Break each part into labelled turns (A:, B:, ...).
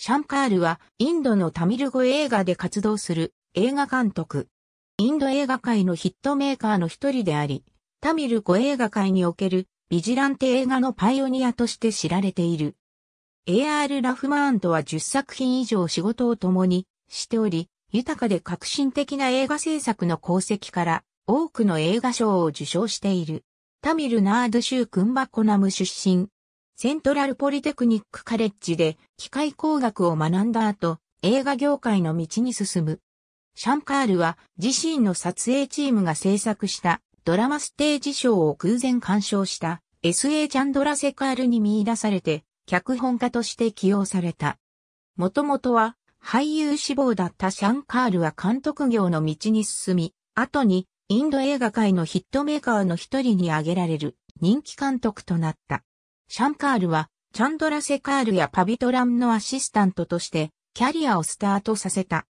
A: シャンカールはインドのタミル語映画で活動する映画監督。インド映画界のヒットメーカーの一人であり、タミル語映画界におけるビジランテ映画のパイオニアとして知られている。A.R. ラフマーンとは10作品以上仕事を共にしており、豊かで革新的な映画制作の功績から多くの映画賞を受賞している。タミルナード州クンバコナム出身、セントラルポリテクニックカレッジで機械工学を学んだ後、映画業界の道に進む。シャンカールは自身の撮影チームが制作したドラマステージショーを偶然鑑賞した S.A. チャンドラセカールに見出されて脚本家として起用された。もともとは俳優志望だったシャンカールは監督業の道に進み、後にインド映画界のヒットメーカーの一人に挙げられる人気監督となった。シャンカールは、チャンドラセカールやパビトランのアシスタントとして、キャリアをスタートさせた。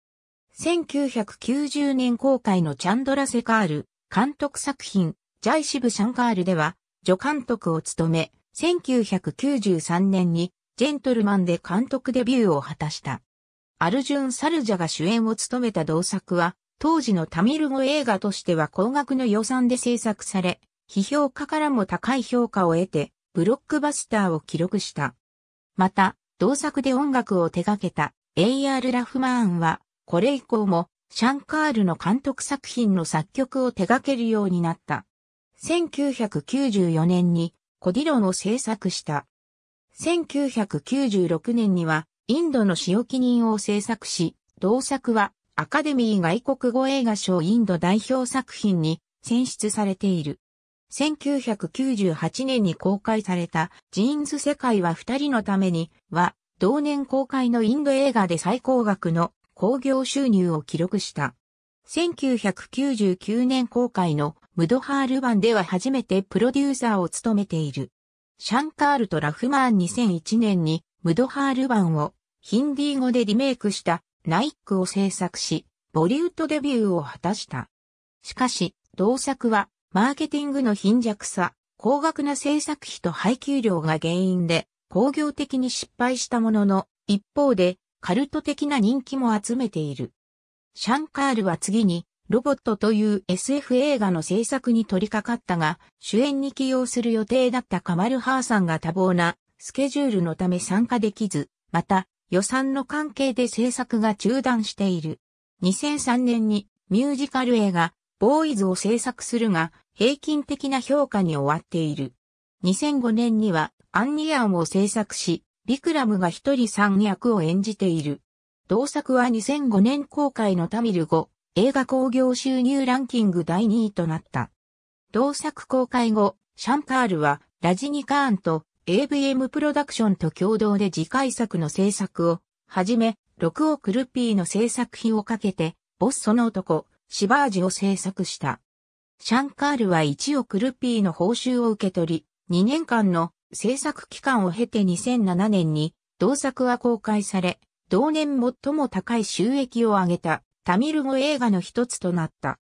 A: 1990年公開のチャンドラセカール、監督作品、ジャイシブ・シャンカールでは、助監督を務め、1993年に、ジェントルマンで監督デビューを果たした。アルジュン・サルジャが主演を務めた同作は、当時のタミル語映画としては高額の予算で制作され、批評家からも高い評価を得て、ブロックバスターを記録した。また、同作で音楽を手掛けた A.R. ラフマーンは、これ以降もシャンカールの監督作品の作曲を手掛けるようになった。1994年にコディロンを制作した。1996年にはインドの仕置き人を制作し、同作はアカデミー外国語映画賞インド代表作品に選出されている。1998年に公開されたジーンズ世界は二人のためには同年公開のインド映画で最高額の興行収入を記録した。1999年公開のムドハール版では初めてプロデューサーを務めている。シャンカールとラフマーン2001年にムドハール版をヒンディー語でリメイクしたナイックを制作し、ボリウッドデビューを果たした。しかし、同作はマーケティングの貧弱さ、高額な制作費と配給料が原因で工業的に失敗したものの、一方でカルト的な人気も集めている。シャンカールは次にロボットという SF 映画の制作に取り掛かったが、主演に起用する予定だったカマルハーさんが多忙なスケジュールのため参加できず、また予算の関係で制作が中断している。2003年にミュージカル映画、ボーイズを制作するが、平均的な評価に終わっている。2005年にはアンニアンを制作し、ビクラムが一人三役を演じている。同作は2005年公開のタミル語映画興行収入ランキング第2位となった。同作公開後、シャンカールはラジニカーンと AVM プロダクションと共同で次回作の制作を、はじめ、6億ルピーの制作費をかけて、ボッソの男、シバージを制作した。シャンカールは1億ルピーの報酬を受け取り、2年間の制作期間を経て2007年に同作は公開され、同年最も高い収益を上げたタミル語映画の一つとなった。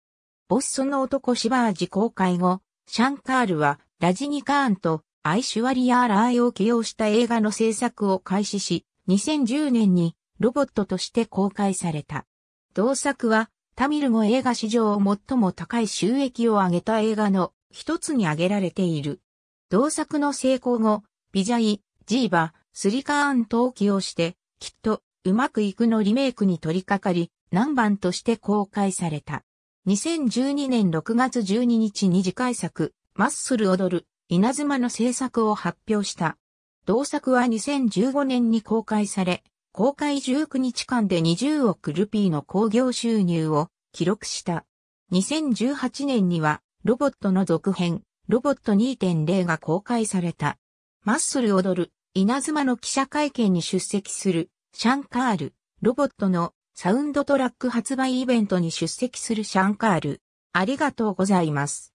A: ボッソの男シバージ公開後、シャンカールはラジニカーンとアイシュワリアーラーを起用した映画の制作を開始し、2010年にロボットとして公開された。同作はタミル語映画史上最も高い収益を上げた映画の一つに挙げられている。同作の成功後、ビジャイ、ジーバ、スリカーンと起用して、きっとうまくいくのリメイクに取り掛かり、何番として公開された。2012年6月12日に次回作、マッスル踊る、稲妻の制作を発表した。同作は2015年に公開され、公開19日間で20億ルピーの興行収入を記録した。2018年にはロボットの続編、ロボット2.0が公開された。マッスル踊る、稲妻の記者会見に出席する、シャンカール、ロボットのサウンドトラック発売イベントに出席するシャンカール。ありがとうございます。